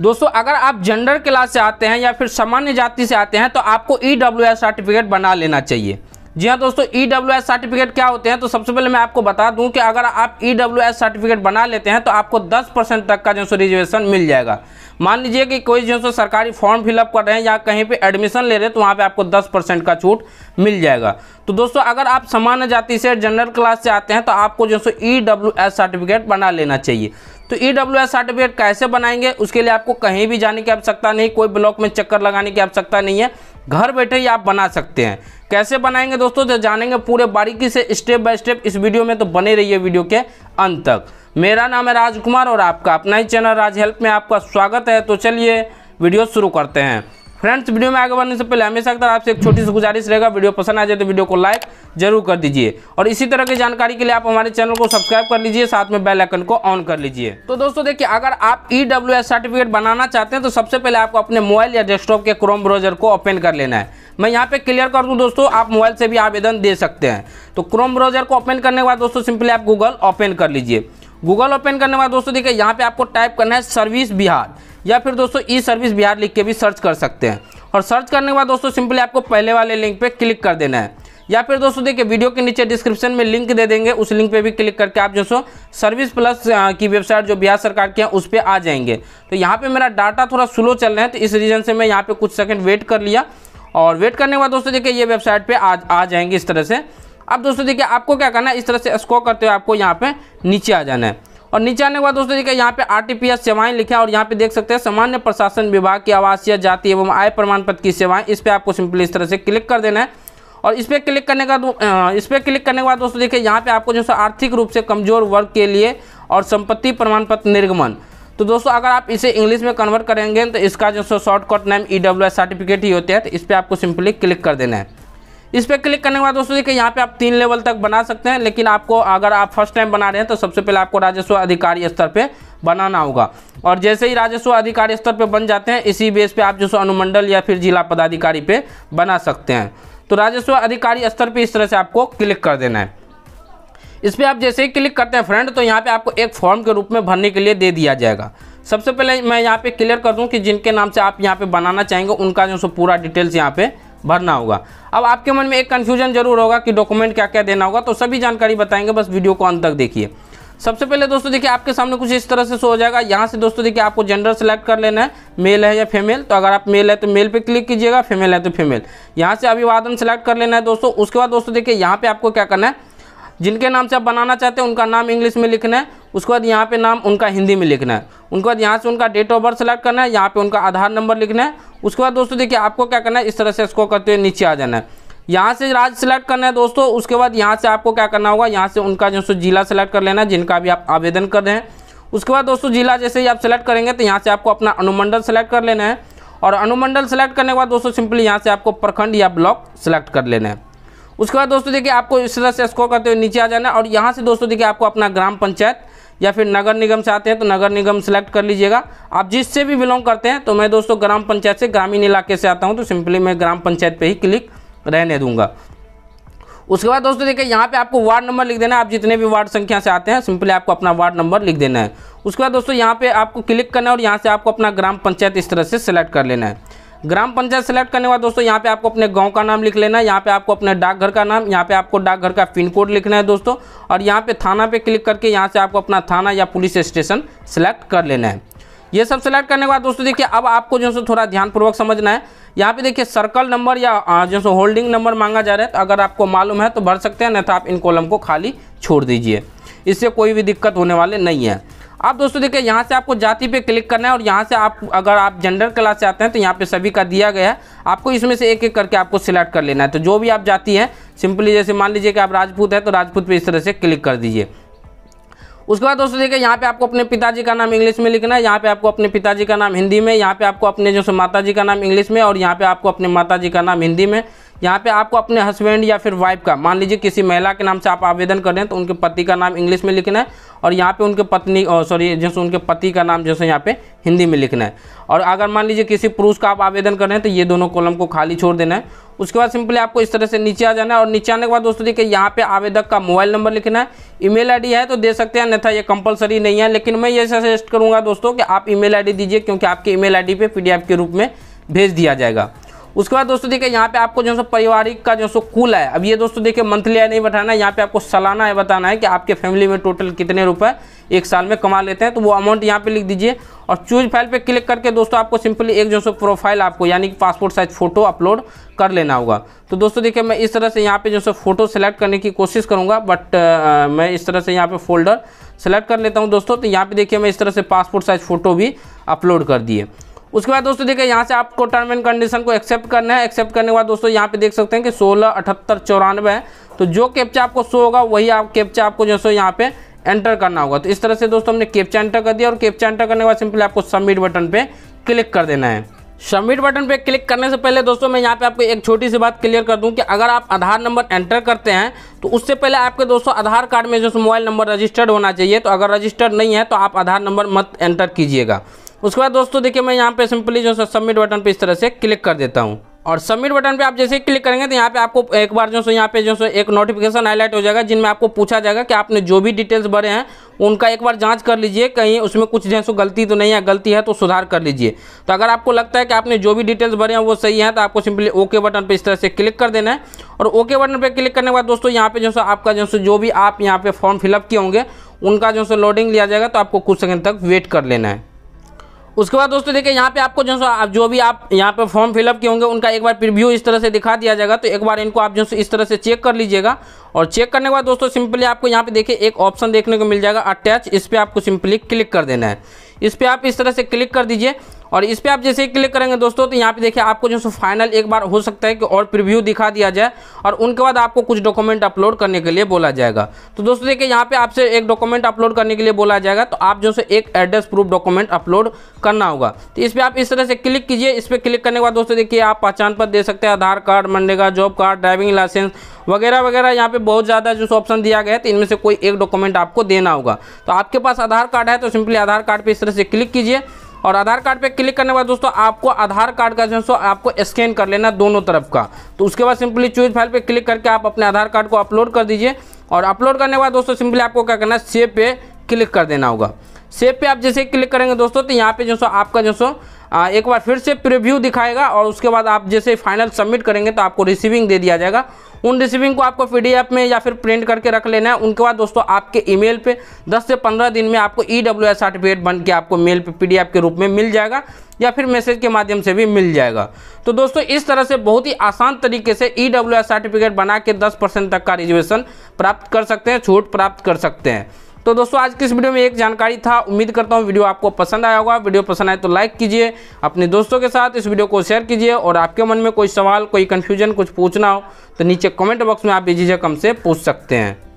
दोस्तों अगर आप जेंडर क्लास से आते हैं या फिर सामान्य जाति से आते हैं तो आपको ई e सर्टिफिकेट बना लेना चाहिए जी हाँ दोस्तों ई e सर्टिफिकेट क्या होते हैं तो सबसे पहले मैं आपको बता दूं कि अगर आप ई e सर्टिफिकेट बना लेते हैं तो आपको 10 परसेंट तक का जो सो रिजर्वेशन मिल जाएगा मान लीजिए कि कोई जो सो सरकारी फॉर्म फिलअप कर रहे हैं या कहीं पे एडमिशन ले रहे हैं तो वहाँ पे आपको 10 परसेंट का छूट मिल जाएगा तो दोस्तों अगर आप सामान्य जाति से जनरल क्लास से आते हैं तो आपको जो सो ई सर्टिफिकेट बना लेना चाहिए तो ई e सर्टिफिकेट कैसे बनाएंगे उसके लिए आपको कहीं भी जाने की आवश्यकता नहीं कोई ब्लॉक में चक्कर लगाने की आवश्यकता नहीं है घर बैठे ही आप बना सकते हैं कैसे बनाएंगे दोस्तों तो जानेंगे पूरे बारीकी से स्टेप बाय स्टेप इस वीडियो में तो बने रहिए वीडियो के अंत तक मेरा नाम है राजकुमार और आपका अपना ही चैनल राज हेल्प में आपका स्वागत है तो चलिए वीडियो शुरू करते हैं फ्रेंड्स वीडियो में आगे बढ़ने से पहले हमेशा अगर आपसे एक छोटी सी गुजारिश रहेगा वीडियो पसंद आ जाए तो वीडियो को लाइक जरूर कर दीजिए और इसी तरह की जानकारी के लिए आप हमारे चैनल को सब्सक्राइब कर लीजिए साथ में बेल आइकन को ऑन कर लीजिए तो दोस्तों देखिए अगर आप ई e सर्टिफिकेट बनाना चाहते हैं तो सबसे पहले आपको अपने मोबाइल या डेस्कटॉप के क्रोम ब्राउजर को ओपन कर लेना है मैं यहाँ पे क्लियर कर दूँ दोस्तों आप मोबाइल से भी आवेदन दे सकते हैं तो क्रोम ब्राउजर को ओपन करने के बाद दोस्तों सिंपली आप गूगल ओपन कर लीजिए गूगल ओपन करने के बाद दोस्तों देखिए यहाँ पे आपको टाइप करना है सर्विस बिहार या फिर दोस्तों ई सर्विस बिहार लिख के भी सर्च कर सकते हैं और सर्च करने के बाद दोस्तों सिंपली आपको पहले वाले लिंक पर क्लिक कर देना है या फिर दोस्तों देखिए वीडियो के नीचे डिस्क्रिप्शन में लिंक दे देंगे उस लिंक पे भी क्लिक करके आप जो सो सर्विस प्लस की वेबसाइट जो बिहार सरकार की है उस पर आ जाएंगे तो यहाँ पे मेरा डाटा थोड़ा स्लो चल रहा है तो इस रीज़न से मैं यहाँ पे कुछ सेकंड वेट कर लिया और वेट करने के बाद दोस्तों देखिए ये वेबसाइट पर आ, आ जाएंगे इस तरह से अब दोस्तों देखिए आपको क्या करना है इस तरह से स्कोर करते हुए आपको यहाँ पर नीचे आ जाना है और नीचे आने के बाद दोस्तों देखिए यहाँ पे आर टी सेवाएं लिखा और यहाँ पे देख सकते हैं सामान्य प्रशासन विभाग की आवासीय जाति एवं आय प्रमाण पत्र की सेवाएं इस पर आपको सिंपली इस तरह से क्लिक कर देना है और इस पर क्लिक करने का इस पर क्लिक करने के बाद दोस्तों देखिए यहाँ पे आपको जो है आर्थिक रूप से कमजोर वर्ग के लिए और संपत्ति प्रमाण पत्र निर्गमन तो दोस्तों अगर आप इसे इंग्लिश में कन्वर्ट करेंगे तो इसका जो सो शॉर्टकट नेम ई सर्टिफिकेट ही होते हैं तो इस पर आपको सिंपली क्लिक कर देना है इस पर क्लिक करने के बाद दोस्तों देखिए यहाँ पे आप तीन लेवल तक बना सकते हैं लेकिन आपको अगर आप फर्स्ट टाइम बना रहे हैं तो सबसे पहले आपको राजस्व अधिकारी स्तर पर बनाना होगा और जैसे ही राजस्व अधिकारी स्तर पर बन जाते हैं इसी बेस पे आप जो सो अनुमंडल या फिर जिला पदाधिकारी पे बना सकते हैं तो राजस्व अधिकारी स्तर पर इस तरह से आपको क्लिक कर देना है इस पर आप जैसे ही क्लिक करते हैं फ्रेंड तो यहाँ पे आपको एक फॉर्म के रूप में भरने के लिए दे दिया जाएगा सबसे पहले मैं यहाँ पे क्लियर कर दूँ कि जिनके नाम से आप यहाँ पे बनाना चाहेंगे उनका जो सो पूरा डिटेल्स यहाँ पे भरना होगा अब आपके मन में एक कन्फ्यूजन जरूर होगा कि डॉक्यूमेंट क्या क्या देना होगा तो सभी जानकारी बताएंगे बस वीडियो को अंत तक देखिए सबसे पहले दोस्तों देखिए आपके सामने कुछ इस तरह से शो हो जाएगा यहाँ से दोस्तों देखिए आपको जेंडर सेलेक्ट कर लेना है मेल है या फीमेल तो अगर आप मेल है तो मेल पे क्लिक कीजिएगा फीमेल है तो फीमेल यहाँ से अभिवादन सेलेक्ट कर लेना है दोस्तों उसके बाद दोस्तों देखिए यहाँ पे आपको क्या करना है जिनके नाम से आप बनाना चाहते हैं उनका नाम इंग्लिश में लिखना है उसके बाद यहाँ पे नाम उनका हिंदी में लिखना है उनके बाद यहाँ से उनका डेट ऑफ बर्थ सेलेक्ट करना है यहाँ पे उनका आधार नंबर लिखना है उसके बाद दोस्तों देखिए आपको क्या करना है इस तरह से इसको करते हुए नीचे आ जाना है यहाँ से राज्य सेलेक्ट करना है दोस्तों उसके बाद यहाँ से आपको क्या करना होगा यहाँ से उनका जो सो जिला सेलेक्ट कर लेना है जिनका भी आप आवेदन कर रहे हैं उसके बाद दोस्तों जिला जैसे ही आप सेलेक्ट करेंगे तो यहाँ से आपको अपना अनुमंडल सेलेक्ट कर लेना है और अनुमंडल सेलेक्ट करने के बाद दोस्तों सिंपली यहाँ से आपको प्रखंड या ब्लॉक सेलेक्ट कर लेना है उसके बाद दोस्तों देखिए आपको इस तरह से स्कोर करते हुए नीचे आ जाना और यहाँ से दोस्तों देखिए आपको अपना ग्राम पंचायत या फिर नगर निगम से आते हैं तो नगर निगम सेलेक्ट कर लीजिएगा आप जिससे भी बिलोंग करते हैं तो मैं दोस्तों ग्राम पंचायत से ग्रामीण इलाके से आता हूँ तो सिंपली मैं ग्राम पंचायत पर ही क्लिक रहने दूंगा उसके बाद दोस्तों देखिए यहाँ पे आपको वार्ड नंबर लिख देना है आप जितने भी वार्ड संख्या से आते हैं सिंपली आपको अपना वार्ड नंबर लिख देना है उसके बाद दोस्तों यहाँ पे आपको क्लिक करना है और यहाँ से आपको अपना ग्राम पंचायत इस तरह से सेलेक्ट कर लेना है ग्राम पंचायत सेलेक्ट करने के बाद दोस्तों यहाँ पे आपको अपने गांव का नाम लिख लेना है यहाँ पे आपको अपने डाकघर का नाम यहाँ पे आपको डाकघर का पिन कोड लिखना है दोस्तों और यहाँ पे थाना पे क्लिक करके यहाँ से आपको अपना थाना या पुलिस स्टेशन सेलेक्ट कर लेना है ये सब सेलेक्ट करने के बाद दोस्तों देखिए अब आपको जो है थोड़ा ध्यानपूर्वक समझना है यहाँ पे देखिए सर्कल नंबर या जो सो होल्डिंग नंबर मांगा जा रहा है तो अगर आपको मालूम है तो भर सकते हैं नहीं तो आप इन कॉलम को खाली छोड़ दीजिए इससे कोई भी दिक्कत होने वाले नहीं है अब दोस्तों देखिए यहाँ से आपको जाति पे क्लिक करना है और यहाँ से आप अगर आप जेंडर क्लास से आते हैं तो यहाँ पे सभी का दिया गया है आपको इसमें से एक एक करके आपको सिलेक्ट कर लेना है तो जो भी आप जाति हैं सिंपली जैसे मान लीजिए कि आप राजपूत है तो राजपूत पे इस तरह से क्लिक कर दीजिए उसके बाद दोस्तों देखिए यहाँ पे आपको अपने पिताजी का नाम इंग्लिश में लिखना है यहाँ पे आपको अपने पिताजी का नाम हिंदी में यहाँ पे आपको अपने जो माता जी का नाम इंग्लिश में और यहाँ पे आपको अपने माता जी का नाम हिंदी में यहाँ पे आपको अपने हस्बैंड या फिर वाइफ का मान लीजिए किसी महिला के नाम से आप आवेदन कर रहे हैं तो उनके पति का नाम इंग्लिश में लिखना है और यहाँ पे उनके पत्नी सॉरी जैसे उनके पति का नाम जैसे यहाँ पे हिंदी में लिखना है और अगर मान लीजिए किसी पुरुष का आप आवेदन कर रहे हैं तो ये दोनों कॉलम को खाली छोड़ देना है उसके बाद सिंपली आपको इस तरह से नीचे आ जाना है और नीचे आने के बाद दोस्तों देखिए यहाँ पे आवेदक का मोबाइल नंबर लिखना है ईमेल आईडी है तो दे सकते हैं अन्यथा ये कंपलसरी नहीं है लेकिन मैं ये सजेस्ट करूँगा दोस्तों कि आप ईमेल आईडी दीजिए क्योंकि आपके ईमेल आईडी पे पीडीएफ के रूप में भेज दिया जाएगा उसके बाद दोस्तों देखिए यहाँ पे आपको जो सो पारिवारिक का जो सो कुल है अब ये दोस्तों देखिए मंथली आय नहीं बताना है यहाँ पे आपको सालाना है बताना है कि आपके फैमिली में टोटल कितने रुपए एक साल में कमा लेते हैं तो वो अमाउंट यहाँ पे लिख दीजिए और चूज फाइल पे क्लिक करके दोस्तों आपको सिंपली एक जो सो प्रोफाइल आपको यानी कि पासपोर्ट साइज फ़ोटो अपलोड कर लेना होगा तो दोस्तों देखिए मैं इस तरह से यहाँ पे जो सो फोटो सेलेक्ट करने की कोशिश करूँगा बट मैं इस तरह से यहाँ पे फोल्डर सेलेक्ट कर लेता हूँ दोस्तों तो यहाँ पे देखिए मैं इस तरह से पासपोर्ट साइज फ़ोटो भी अपलोड कर दिए उसके बाद दोस्तों देखिए यहाँ से आपको टर्म एंड कंडीशन को एक्सेप्ट करना है एक्सेप्ट करने के बाद दोस्तों यहाँ पे देख सकते हैं कि सोलह अठहत्तर चौरानवे है तो जो कैप्चा आपको शो होगा वही आप कैप्चा आपको जो सो यहाँ पे एंटर करना होगा तो इस तरह से दोस्तों हमने कैप्चा एंटर कर दिया और कैप्चा एंटर करने के बाद सिंपली आपको सबमिट बटन पर क्लिक कर देना है सबमिट बटन पे क्लिक करने से पहले दोस्तों मैं यहाँ पे आपको एक छोटी सी बात क्लियर कर दूं कि अगर आप आधार नंबर एंटर करते हैं तो उससे पहले आपके दोस्तों आधार कार्ड में जो मोबाइल नंबर रजिस्टर्ड होना चाहिए तो अगर रजिस्टर्ड नहीं है तो आप आधार नंबर मत एंटर कीजिएगा उसके बाद दोस्तों देखिए मैं यहाँ पे सिंपली जो है सबमिट बटन पे इस तरह से क्लिक कर देता हूँ और सबमिट बटन पे आप जैसे क्लिक करेंगे तो यहाँ पे आपको एक बार जो सो यहाँ पे जो सो एक नोटिफिकेशन हाईलाइट हो जाएगा जिनमें आपको पूछा जाएगा कि आपने जो भी डिटेल्स भरे हैं उनका एक बार जांच कर लीजिए कहीं उसमें कुछ जो गलती तो नहीं है गलती है तो सुधार कर लीजिए तो अगर आपको लगता है कि आपने जो भी डिटेल्स भरे हैं वो सही है तो आपको सिंपली ओके बटन पर इस तरह से क्लिक कर देना है और ओके बटन पर क्लिक करने के बाद दोस्तों यहाँ पे जो सो आपका जो सो जो भी आप यहाँ पे फॉर्म फिलअप किए होंगे उनका जो सो लोडिंग लिया जाएगा तो आपको कुछ सेकंड तक वेट कर लेना है उसके बाद दोस्तों देखिए यहाँ पे आपको जो सो जो भी आप यहाँ पे फॉर्म फिलअप किए होंगे उनका एक बार प्रीव्यू इस तरह से दिखा दिया जाएगा तो एक बार इनको आप जो सो इस तरह से चेक कर लीजिएगा और चेक करने के बाद दोस्तों सिंपली आपको यहाँ पे देखिए एक ऑप्शन देखने को मिल जाएगा अटैच इस पर आपको सिंपली क्लिक कर देना है इस पर आप इस तरह से क्लिक कर दीजिए और इस पर आप जैसे ही क्लिक करेंगे दोस्तों तो यहाँ पे देखिए आपको जो फाइनल एक बार हो सकता है कि और प्रीव्यू दिखा दिया जाए और उनके बाद आपको कुछ डॉक्यूमेंट अपलोड करने के लिए बोला जाएगा तो दोस्तों देखिए यहाँ पे आपसे एक डॉक्यूमेंट अपलोड करने के लिए बोला जाएगा तो आप जो है एक एड्रेस प्रूफ डॉक्यूमेंट अपलोड करना होगा तो इस पर आप इस तरह से क्लिक कीजिए इस पर क्लिक करने के बाद दोस्तों देखिए आप पहचान पत्र दे सकते हैं Aadhaar card MNREGA job card driving licence वगैरह वगैरह यहाँ पे बहुत ज़्यादा जो ऑप्शन दिया गया है तो इनमें से कोई एक डॉक्यूमेंट आपको देना होगा तो आपके पास आधार कार्ड है तो सिंपली आधार कार्ड पर इस तरह से क्लिक कीजिए और आधार कार्ड पे क्लिक करने के बाद दोस्तों आपको आधार कार्ड का जो है आपको स्कैन कर लेना दोनों तरफ का तो उसके बाद सिंपली चूज फाइल पे क्लिक करके आप अपने आधार कार्ड को अपलोड कर दीजिए और अपलोड करने के बाद दोस्तों सिंपली आपको क्या करना है सेव पे क्लिक कर देना होगा सेव पे आप जैसे क्लिक करेंगे दोस्तों तो यहाँ पे जो सो आपका जो सो एक बार फिर से प्रिव्यू दिखाएगा और उसके बाद आप जैसे फाइनल सबमिट करेंगे तो आपको रिसीविंग दे दिया जाएगा उन रिसीविंग को आपको पी में या फिर प्रिंट करके रख लेना है उनके बाद दोस्तों आपके ईमेल पे 10 से 15 दिन में आपको ई डब्ल्यू एस सर्टिफिकेट बन के आपको मेल पे पी के रूप में मिल जाएगा या फिर मैसेज के माध्यम से भी मिल जाएगा तो दोस्तों इस तरह से बहुत ही आसान तरीके से ई डब्ल्यू सर्टिफिकेट बना के दस तक का रिजर्वेशन प्राप्त कर सकते हैं छूट प्राप्त कर सकते हैं तो दोस्तों आज की इस वीडियो में एक जानकारी था उम्मीद करता हूँ वीडियो आपको पसंद आया होगा वीडियो पसंद आए तो लाइक कीजिए अपने दोस्तों के साथ इस वीडियो को शेयर कीजिए और आपके मन में कोई सवाल कोई कन्फ्यूजन कुछ पूछना हो तो नीचे कमेंट बॉक्स में आप बेझिझक हमसे पूछ सकते हैं